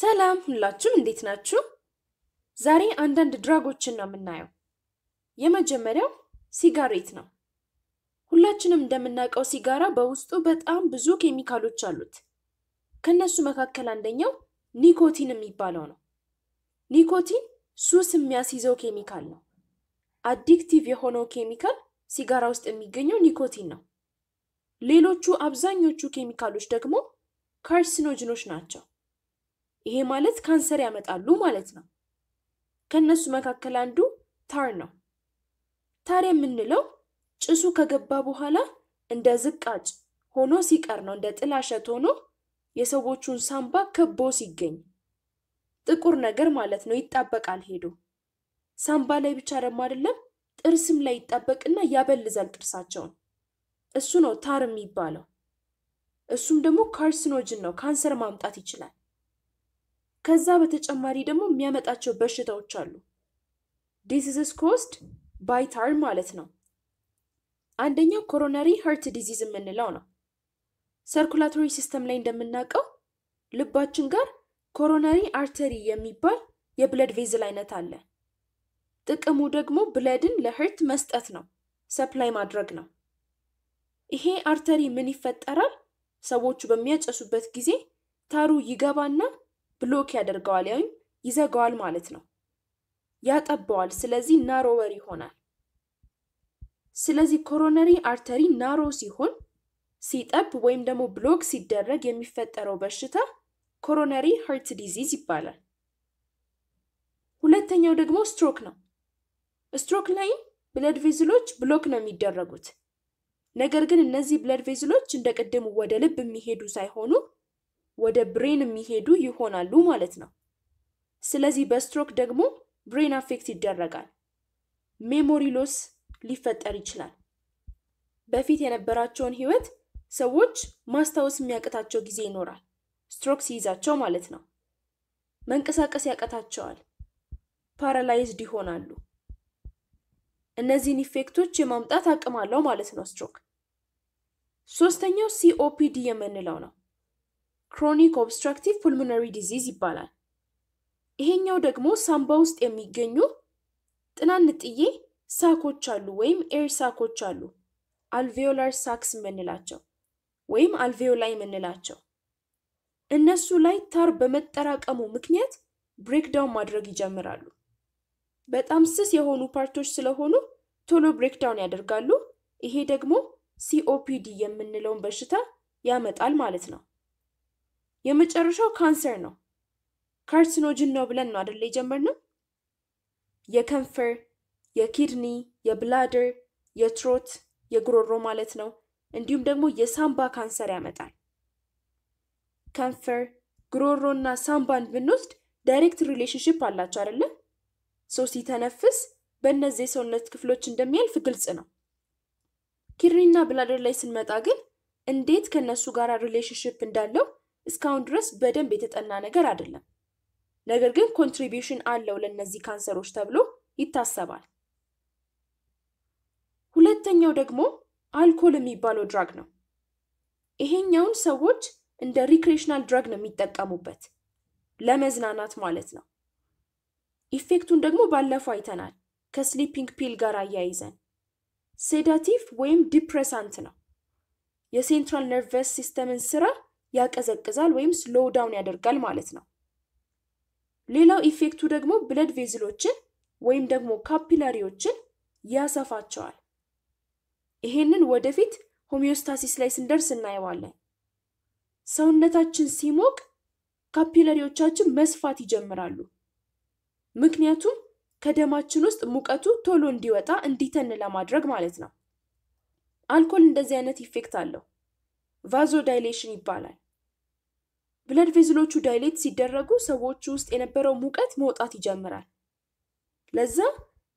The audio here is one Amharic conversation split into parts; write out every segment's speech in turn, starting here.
ሰላም ሁላችሁም እንዴት ናችሁ? ዛሬ አንዳንድ ድራጎችን ነው የምናየው። የመጀመሪያው ሲጋሬት ነው። ሁላችንም እንደምናውቀው ሲጋራ በውስጡ በጣም ብዙ ኬሚካሎች አሉት። ከነሱ መካከል አንደኛው ኒኮቲን የሚባለው ነው። ኒኮቲን ሱስ የሚያስይዘው ኬሚካል ነው። አዲክቲቭ የሆነው ኬሚካል ሲጋራ ውስጥ የሚገኘው ኒኮቲን ነው። ሌሎቹ አብዛኞቹ ኬሚካሎች ደግሞ ካርሲኖጅኖች ናቸው። ይሄ ማለት ካንሰር ያመጣሉ ማለት ነው። ከነሱ መካከል አንዱ ታር ነው። ታር የምንለው ጭሱ ከገባ በኋላ እንደ ዝቃጭ ሆኖ ሲቀር ነው። እንደ ጥላሸት ሆኖ የሰዎቹን ሳምባ ከቦ ሲገኝ ጥቁር ነገር ማለት ነው። ይጣበቃል ሄዶ ሳምባ ላይ ብቻ ደግሞ አይደለም ጥርስም ላይ ይጣበቅና ያበልዛል ጥርሳቸውን። እሱ ነው ታር የሚባለው። እሱም ደግሞ ካርሲኖጅን ነው፣ ካንሰር ማምጣት ይችላል። ከዛ በተጨማሪ ደግሞ የሚያመጣቸው በሽታዎች አሉ። ዲዚዝስ ኮስድ ባይ ታር ማለት ነው። አንደኛው ኮሮነሪ ሀርት ዲዚዝ የምንለው ነው። ሰርኩላቶሪ ሲስተም ላይ እንደምናውቀው ልባችን ጋር ኮሮነሪ አርተሪ የሚባል የብለድ ቬዝል አይነት አለ። ጥቅሙ ደግሞ ብለድን ለህርት መስጠት ነው፣ ሰፕላይ ማድረግ ነው። ይሄ አርተሪ ምን ይፈጠራል? ሰዎቹ በሚያጨሱበት ጊዜ ታሩ ይገባና ብሎክ ያደርገዋል ያውም ይዘጋዋል ማለት ነው። ያጠበዋል። ስለዚህ ናሮወር ይሆናል። ስለዚህ ኮሮነሪ አርተሪ ናሮ ሲሆን ሲጠብ ወይም ደግሞ ብሎክ ሲደረግ የሚፈጠረው በሽታ ኮሮነሪ ሀርት ዲዚዝ ይባላል። ሁለተኛው ደግሞ ስትሮክ ነው። ስትሮክ ላይም ብለድ ቬዝሎች ብሎክ ነው የሚደረጉት። ነገር ግን እነዚህ ብለድ ቬዝሎች እንደ ቅድሙ ወደ ልብ የሚሄዱ ሳይሆኑ ወደ ብሬን የሚሄዱ ይሆናሉ ማለት ነው። ስለዚህ በስትሮክ ደግሞ ብሬን አፌክት ይደረጋል። ሜሞሪ ሎስ ሊፈጠር ይችላል። በፊት የነበራቸውን ህይወት ሰዎች ማስታወስ የሚያቅታቸው ጊዜ ይኖራል። ስትሮክ ሲይዛቸው ማለት ነው። መንቀሳቀስ ያቀታቸዋል። ፓራላይዝድ ይሆናሉ። እነዚህን ኢፌክቶች የማምጣት አቅም አለው ማለት ነው ስትሮክ። ሶስተኛው ሲኦፒዲ የምንለው ነው። ክሮኒክ ኦብስትራክቲቭ ፑልሞነሪ ዲዚዝ ይባላል። ይሄኛው ደግሞ ሳምባ ውስጥ የሚገኙ ጥናንጥዬ ሳኮች አሉ ወይም ኤር ሳኮች አሉ አልቬዮላር ሳክስ የምንላቸው ወይም አልቬዮላይ የምንላቸው እነሱ ላይ ታር በመጠራቀሙ ምክንያት ብሬክዳውን ማድረግ ይጀምራሉ። በጣም ስስ የሆኑ ፓርቶች ስለሆኑ ቶሎ ብሬክዳውን ያደርጋሉ። ይሄ ደግሞ ሲኦፒዲ የምንለውን በሽታ ያመጣል ማለት ነው። የመጨረሻው ካንሰር ነው። ካርሲኖጅን ነው ብለን ነው አደለ የጀመርነው? የከንፈር፣ የኪድኒ፣ የብላደር፣ የትሮት፣ የጉሮሮ ማለት ነው። እንዲሁም ደግሞ የሳምባ ካንሰር ያመጣል። ከንፈር፣ ጉሮሮ እና ሳምባን ብንወስድ ዳይሬክት ሪሌሽንሽፕ አላቸው አደለ? ሰው ሲተነፍስ በእነዚህ የሰውነት ክፍሎች እንደሚያልፍ ግልጽ ነው። ኪድኒና ብላደር ላይ ስንመጣ ግን እንዴት ከእነሱ ጋር ሪሌሽንሽፕ እንዳለው እስካሁን ድረስ በደንብ የተጠና ነገር አይደለም። ነገር ግን ኮንትሪቢዩሽን አለው ለእነዚህ ካንሰሮች ተብሎ ይታሰባል። ሁለተኛው ደግሞ አልኮል የሚባለው ድራግ ነው። ይሄኛውን ሰዎች እንደ ሪክሬሽናል ድራግ ነው የሚጠቀሙበት ለመዝናናት ማለት ነው። ኢፌክቱን ደግሞ ባለፈው አይተናል ከስሊፒንግ ፒል ጋር አያይዘን። ሴዳቲቭ ወይም ዲፕሬሳንት ነው። የሴንትራል ነርቨስ ሲስተምን ስራ ያቀዘቅዛል ወይም ስሎው ዳውን ያደርጋል ማለት ነው። ሌላው ኢፌክቱ ደግሞ ብለድ ቬዝሎችን ወይም ደግሞ ካፒላሪዎችን ያሰፋቸዋል። ይሄንን ወደፊት ሆሚዮስታሲስ ላይ ስንደርስ እናየዋለን። ሰውነታችን ሲሞቅ ካፒላሪዎቻችን መስፋት ይጀምራሉ። ምክንያቱም ከደማችን ውስጥ ሙቀቱ ቶሎ እንዲወጣ እንዲተን ለማድረግ ማለት ነው። አልኮል እንደዚህ አይነት ኢፌክት አለው። ቫዞ ዳይሌሽን ይባላል። ብለድ ቬዝሎቹ ዳይሌት ሲደረጉ ሰዎች ውስጥ የነበረው ሙቀት መውጣት ይጀምራል። ለዛ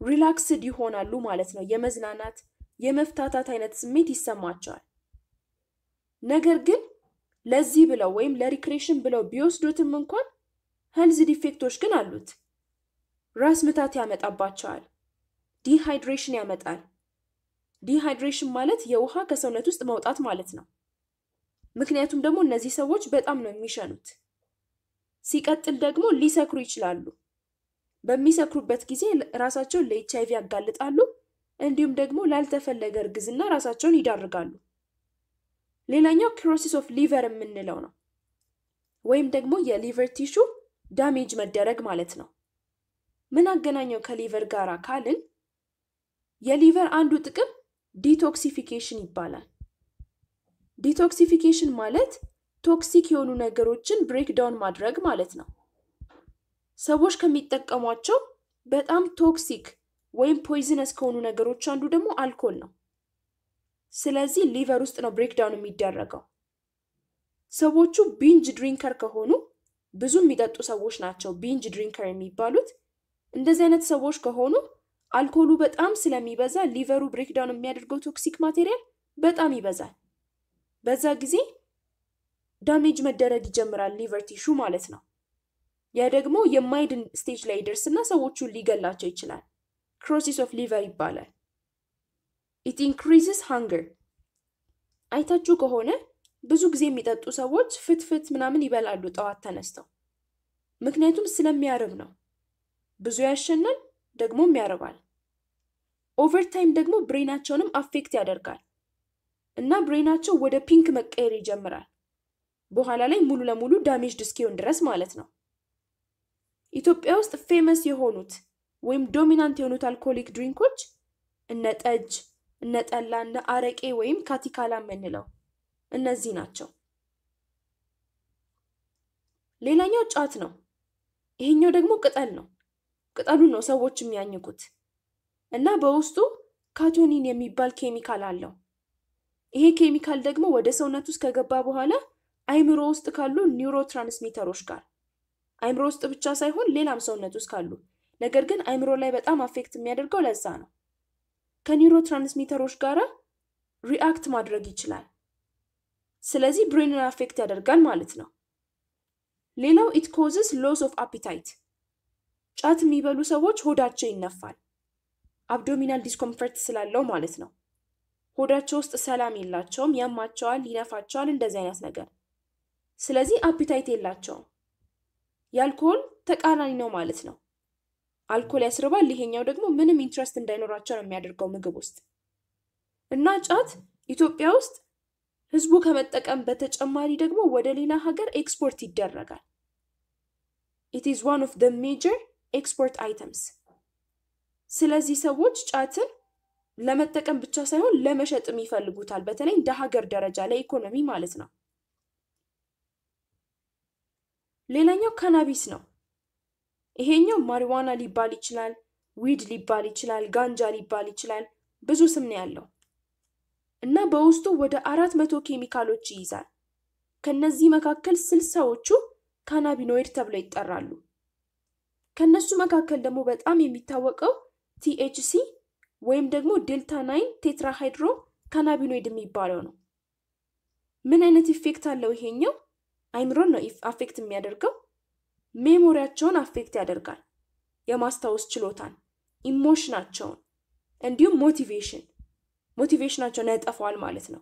ሪላክስድ ይሆናሉ ማለት ነው። የመዝናናት የመፍታታት አይነት ስሜት ይሰማቸዋል። ነገር ግን ለዚህ ብለው ወይም ለሪክሬሽን ብለው ቢወስዱትም እንኳን ሄልዝ ዲፌክቶች ግን አሉት። ራስ ምታት ያመጣባቸዋል። ዲሃይድሬሽን ያመጣል። ዲሃይድሬሽን ማለት የውሃ ከሰውነት ውስጥ መውጣት ማለት ነው። ምክንያቱም ደግሞ እነዚህ ሰዎች በጣም ነው የሚሸኑት። ሲቀጥል ደግሞ ሊሰክሩ ይችላሉ። በሚሰክሩበት ጊዜ ራሳቸውን ለኤች አይቪ ያጋልጣሉ። እንዲሁም ደግሞ ላልተፈለገ እርግዝና ራሳቸውን ይዳርጋሉ። ሌላኛው ክሮሲስ ኦፍ ሊቨር የምንለው ነው፣ ወይም ደግሞ የሊቨር ቲሹ ዳሜጅ መደረግ ማለት ነው። ምን አገናኘው ከሊቨር ጋር ካልን የሊቨር አንዱ ጥቅም ዲቶክሲፊኬሽን ይባላል። ዲቶክሲፊኬሽን ማለት ቶክሲክ የሆኑ ነገሮችን ብሬክ ዳውን ማድረግ ማለት ነው። ሰዎች ከሚጠቀሟቸው በጣም ቶክሲክ ወይም ፖይዝነስ ከሆኑ ነገሮች አንዱ ደግሞ አልኮል ነው። ስለዚህ ሊቨር ውስጥ ነው ብሬክ ዳውን የሚደረገው። ሰዎቹ ቢንጅ ድሪንከር ከሆኑ ብዙ የሚጠጡ ሰዎች ናቸው ቢንጅ ድሪንከር የሚባሉት። እንደዚህ አይነት ሰዎች ከሆኑ አልኮሉ በጣም ስለሚበዛ ሊቨሩ ብሬክ ዳውን የሚያደርገው ቶክሲክ ማቴሪያል በጣም ይበዛል። በዛ ጊዜ ዳሜጅ መደረግ ይጀምራል ሊቨር ቲሹ ማለት ነው። ያ ደግሞ የማይድን ስቴጅ ላይ ይደርስና ሰዎቹን ሊገላቸው ይችላል። ክሮሲስ ኦፍ ሊቨር ይባላል። ኢት ኢንክሪዝስ ሃንገር። አይታችሁ ከሆነ ብዙ ጊዜ የሚጠጡ ሰዎች ፍትፍት ምናምን ይበላሉ ጠዋት ተነስተው፣ ምክንያቱም ስለሚያርብ ነው። ብዙ ያሸናል፣ ደግሞም ያርባል። ኦቨርታይም ደግሞ ብሬናቸውንም አፌክት ያደርጋል። እና ብሬናቸው ወደ ፒንክ መቀየር ይጀምራል። በኋላ ላይ ሙሉ ለሙሉ ዳሜጅድ እስኪሆን ድረስ ማለት ነው። ኢትዮጵያ ውስጥ ፌመስ የሆኑት ወይም ዶሚናንት የሆኑት አልኮሊክ ድሪንኮች እነ ጠጅ፣ እነ ጠላ፣ እነ አረቄ ወይም ካቲካላ የምንለው እነዚህ ናቸው። ሌላኛው ጫት ነው። ይሄኛው ደግሞ ቅጠል ነው። ቅጠሉን ነው ሰዎች የሚያኝኩት እና በውስጡ ካቶኒን የሚባል ኬሚካል አለው። ይሄ ኬሚካል ደግሞ ወደ ሰውነት ውስጥ ከገባ በኋላ አይምሮ ውስጥ ካሉ ኒውሮ ትራንስሚተሮች ጋር አይምሮ ውስጥ ብቻ ሳይሆን ሌላም ሰውነት ውስጥ ካሉ፣ ነገር ግን አይምሮ ላይ በጣም አፌክት የሚያደርገው ለዛ ነው። ከኒውሮ ትራንስሚተሮች ጋር ሪአክት ማድረግ ይችላል። ስለዚህ ብሬንን አፌክት ያደርጋል ማለት ነው። ሌላው ኢት ኮዝስ ሎስ ኦፍ አፒታይት። ጫት የሚበሉ ሰዎች ሆዳቸው ይነፋል፣ አብዶሚናል ዲስኮምፈርት ስላለው ማለት ነው። ሆዳቸው ውስጥ ሰላም የላቸውም፣ ያማቸዋል፣ ይነፋቸዋል፣ እንደዚህ አይነት ነገር። ስለዚህ አፒታይት የላቸውም። የአልኮል ተቃራኒ ነው ማለት ነው። አልኮል ያስርባል፣ ይሄኛው ደግሞ ምንም ኢንትረስት እንዳይኖራቸው ነው የሚያደርገው ምግብ ውስጥ እና ጫት ኢትዮጵያ ውስጥ ህዝቡ ከመጠቀም በተጨማሪ ደግሞ ወደ ሌላ ሀገር ኤክስፖርት ይደረጋል። ኢት ኢዝ ዋን ኦፍ ደ ሜጀር ኤክስፖርት አይተምስ። ስለዚህ ሰዎች ጫትን ለመጠቀም ብቻ ሳይሆን ለመሸጥም ይፈልጉታል። በተለይ እንደ ሀገር ደረጃ ለኢኮኖሚ ማለት ነው። ሌላኛው ካናቢስ ነው። ይሄኛው ማሪዋና ሊባል ይችላል፣ ዊድ ሊባል ይችላል፣ ጋንጃ ሊባል ይችላል። ብዙ ስም ነው ያለው እና በውስጡ ወደ አራት መቶ ኬሚካሎች ይይዛል። ከነዚህ መካከል ስልሳዎቹ ካናቢኖይድ ተብለው ይጠራሉ። ከነሱ መካከል ደግሞ በጣም የሚታወቀው ቲኤችሲ ወይም ደግሞ ዴልታ ናይን ቴትራ ሃይድሮ ካናቢኖይድ የሚባለው ነው። ምን አይነት ኢፌክት አለው ይሄኛው? አይምሮን ነው አፌክት የሚያደርገው። ሜሞሪያቸውን አፌክት ያደርጋል፣ የማስታወስ ችሎታን፣ ኢሞሽናቸውን፣ እንዲሁም ሞቲቬሽን ሞቲቬሽናቸውን ያጠፋዋል ማለት ነው።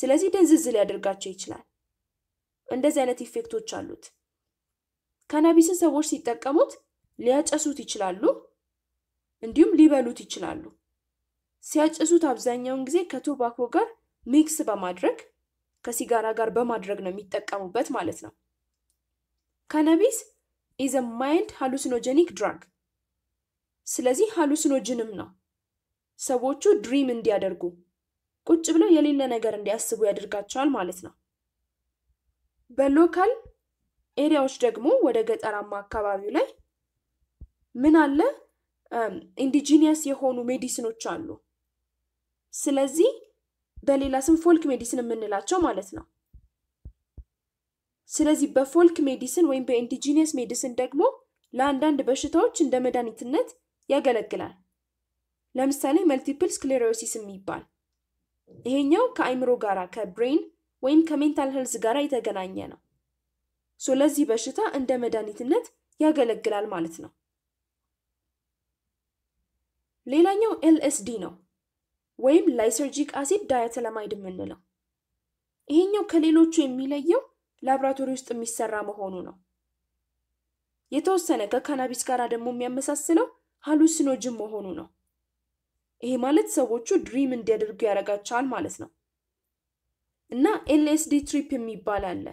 ስለዚህ ደንዝዝ ሊያደርጋቸው ይችላል። እንደዚህ አይነት ኢፌክቶች አሉት። ካናቢስን ሰዎች ሲጠቀሙት ሊያጨሱት ይችላሉ፣ እንዲሁም ሊበሉት ይችላሉ። ሲያጭሱት አብዛኛውን ጊዜ ከቶባኮ ጋር ሚክስ በማድረግ ከሲጋራ ጋር በማድረግ ነው የሚጠቀሙበት ማለት ነው። ካናቢስ ኢዘ ማይልድ ሃሉሲኖጀኒክ ድራግ። ስለዚህ ሃሉሲኖጅንም ነው። ሰዎቹ ድሪም እንዲያደርጉ ቁጭ ብለው የሌለ ነገር እንዲያስቡ ያደርጋቸዋል ማለት ነው። በሎካል ኤሪያዎች ደግሞ ወደ ገጠራማ አካባቢው ላይ ምን አለ ኢንዲጂኒየስ um, የሆኑ ሜዲሲኖች አሉ። ስለዚህ በሌላ ስም ፎልክ ሜዲሲን የምንላቸው ማለት ነው። ስለዚህ በፎልክ ሜዲሲን ወይም በኢንዲጂኒየስ ሜዲሲን ደግሞ ለአንዳንድ በሽታዎች እንደ መድኃኒትነት ያገለግላል። ለምሳሌ መልቲፕል ስክሌሮሲስ የሚባል ይሄኛው ከአይምሮ ጋራ ከብሬን ወይም ከሜንታል ህልዝ ጋር የተገናኘ ነው። ስለዚህ በሽታ እንደ መድኃኒትነት ያገለግላል ማለት ነው። ሌላኛው ኤልኤስዲ ነው ወይም ላይሰርጂክ አሲድ ዳያተለማይድ የምንለው። ይሄኛው ከሌሎቹ የሚለየው ላብራቶሪ ውስጥ የሚሰራ መሆኑ ነው። የተወሰነ ከካናቢስ ጋር ደግሞ የሚያመሳስለው ሃሉሲኖጅን መሆኑ ነው። ይሄ ማለት ሰዎቹ ድሪም እንዲያደርጉ ያደርጋቸዋል ማለት ነው። እና ኤልኤስዲ ትሪፕ የሚባል አለ።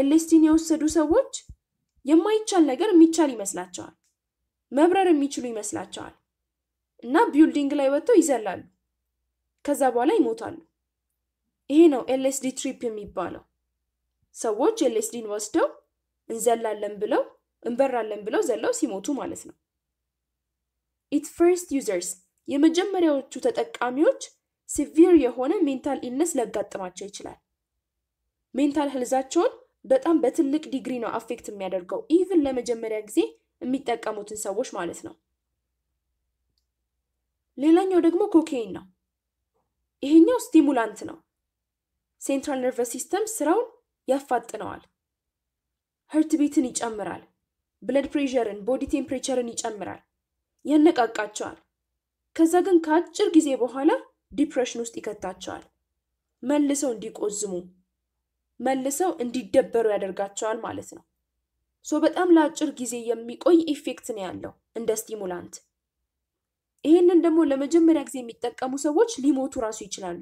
ኤልኤስዲን የወሰዱ ሰዎች የማይቻል ነገር የሚቻል ይመስላቸዋል፣ መብረር የሚችሉ ይመስላቸዋል። እና ቢውልዲንግ ላይ ወጥተው ይዘላሉ። ከዛ በኋላ ይሞታሉ። ይሄ ነው ኤልኤስዲ ትሪፕ የሚባለው። ሰዎች ኤልኤስዲን ወስደው እንዘላለን ብለው እንበራለን ብለው ዘለው ሲሞቱ ማለት ነው። ኢት ፈርስት ዩዘርስ የመጀመሪያዎቹ ተጠቃሚዎች ሲቪር የሆነ ሜንታል ኢልነስ ሊያጋጥማቸው ይችላል። ሜንታል ህልዛቸውን በጣም በትልቅ ዲግሪ ነው አፌክት የሚያደርገው ኢቭን ለመጀመሪያ ጊዜ የሚጠቀሙትን ሰዎች ማለት ነው። ሌላኛው ደግሞ ኮኬይን ነው። ይሄኛው ስቲሙላንት ነው። ሴንትራል ነርቨስ ሲስተም ስራውን ያፋጥነዋል። ሀርት ቤትን ይጨምራል። ብለድ ፕሬሸርን፣ ቦዲ ቴምፕሬቸርን ይጨምራል፣ ያነቃቃቸዋል። ከዛ ግን ከአጭር ጊዜ በኋላ ዲፕሬሽን ውስጥ ይከታቸዋል። መልሰው እንዲቆዝሙ መልሰው እንዲደበሩ ያደርጋቸዋል ማለት ነው። ሶ በጣም ለአጭር ጊዜ የሚቆይ ኢፌክት ነው ያለው እንደ ስቲሙላንት ይህንን ደግሞ ለመጀመሪያ ጊዜ የሚጠቀሙ ሰዎች ሊሞቱ ራሱ ይችላሉ።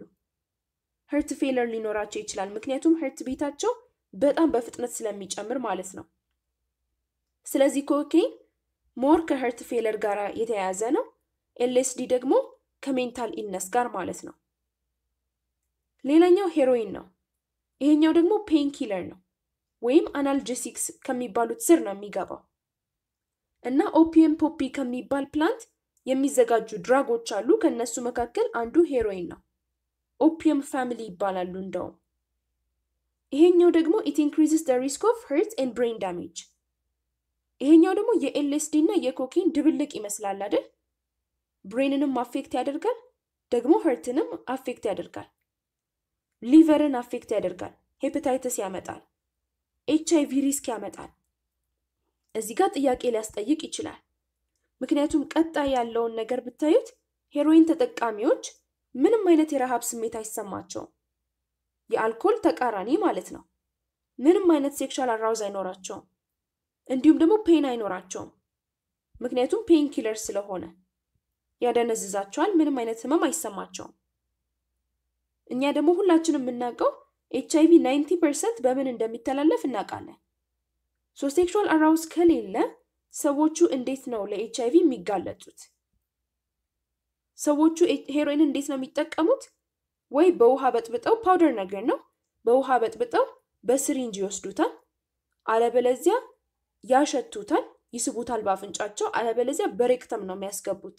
ሄርት ፌለር ሊኖራቸው ይችላል። ምክንያቱም ሄርት ቤታቸው በጣም በፍጥነት ስለሚጨምር ማለት ነው። ስለዚህ ኮኬን ሞር ከሄርት ፌለር ጋር የተያያዘ ነው። ኤልኤስዲ ደግሞ ከሜንታል ኢልነስ ጋር ማለት ነው። ሌላኛው ሄሮይን ነው። ይሄኛው ደግሞ ፔን ኪለር ነው ወይም አናልጀሲክስ ከሚባሉት ስር ነው የሚገባው እና ኦፒየም ፖፒ ከሚባል ፕላንት የሚዘጋጁ ድራጎች አሉ። ከነሱ መካከል አንዱ ሄሮይን ነው። ኦፒየም ፋሚሊ ይባላሉ። እንደውም ይሄኛው ደግሞ ኢት ኢንክሪዝስ ደ ሪስክ ኦፍ ሄርት ኤንድ ብሬን ዳሜጅ። ይሄኛው ደግሞ የኤልኤስዲ እና የኮኬን ድብልቅ ይመስላል አይደል? ብሬንንም አፌክት ያደርጋል፣ ደግሞ ሄርትንም አፌክት ያደርጋል። ሊቨርን አፌክት ያደርጋል። ሄፐታይተስ ያመጣል። ኤች አይቪ ሪስክ ያመጣል። እዚህ ጋር ጥያቄ ሊያስጠይቅ ይችላል። ምክንያቱም ቀጣይ ያለውን ነገር ብታዩት ሄሮይን ተጠቃሚዎች ምንም አይነት የረሃብ ስሜት አይሰማቸውም። የአልኮል ተቃራኒ ማለት ነው። ምንም አይነት ሴክሻል አራውዝ አይኖራቸውም። እንዲሁም ደግሞ ፔን አይኖራቸውም። ምክንያቱም ፔን ኪለር ስለሆነ ያደነዝዛቸዋል። ምንም አይነት ህመም አይሰማቸውም። እኛ ደግሞ ሁላችንም የምናውቀው ኤች አይቪ ናይንቲ ፐርሰንት በምን እንደሚተላለፍ እናውቃለን። ሶ ሴክሹዋል አራውዝ ከሌለ ሰዎቹ እንዴት ነው ለኤች አይቪ የሚጋለጡት? ሰዎቹ ሄሮይን እንዴት ነው የሚጠቀሙት? ወይ በውሃ በጥብጠው ፓውደር ነገር ነው፣ በውሃ በጥብጠው በስሪንጅ ይወስዱታል። አለበለዚያ ያሸቱታል፣ ይስቡታል በአፍንጫቸው። አለበለዚያ በሬክተም ነው የሚያስገቡት።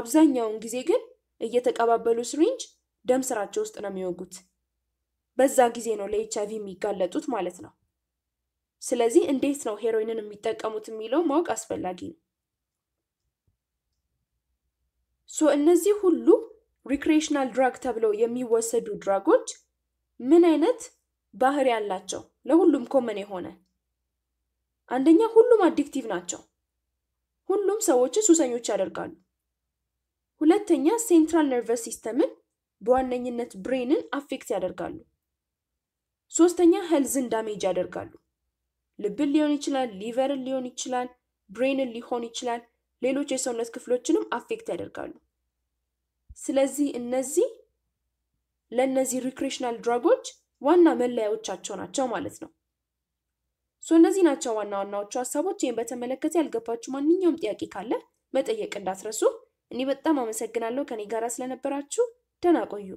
አብዛኛውን ጊዜ ግን እየተቀባበሉ ስሪንጅ ደም ስራቸው ውስጥ ነው የሚወጉት። በዛ ጊዜ ነው ለኤች አይቪ የሚጋለጡት ማለት ነው። ስለዚህ እንዴት ነው ሄሮይንን የሚጠቀሙት የሚለው ማወቅ አስፈላጊ ነው። ሶ እነዚህ ሁሉ ሪክሬሽናል ድራግ ተብለው የሚወሰዱ ድራጎች ምን አይነት ባህሪ ያላቸው? ለሁሉም ኮመን የሆነ አንደኛ፣ ሁሉም አዲክቲቭ ናቸው። ሁሉም ሰዎችን ሱሰኞች ያደርጋሉ። ሁለተኛ፣ ሴንትራል ነርቨስ ሲስተምን በዋነኝነት ብሬንን አፌክት ያደርጋሉ። ሶስተኛ፣ ሄልዝን ዳሜጅ ያደርጋሉ። ልብን ሊሆን ይችላል፣ ሊቨርን ሊሆን ይችላል፣ ብሬንን ሊሆን ይችላል፣ ሌሎች የሰውነት ክፍሎችንም አፌክት ያደርጋሉ። ስለዚህ እነዚህ ለእነዚህ ሪክሬሽናል ድራጎች ዋና መለያዎቻቸው ናቸው ማለት ነው። ሶ እነዚህ ናቸው ዋና ዋናዎቹ ሀሳቦች። ይህን በተመለከተ ያልገባችሁ ማንኛውም ጥያቄ ካለ መጠየቅ እንዳትረሱ። እኔ በጣም አመሰግናለሁ ከኔ ጋር ስለነበራችሁ። ደህና ቆዩ።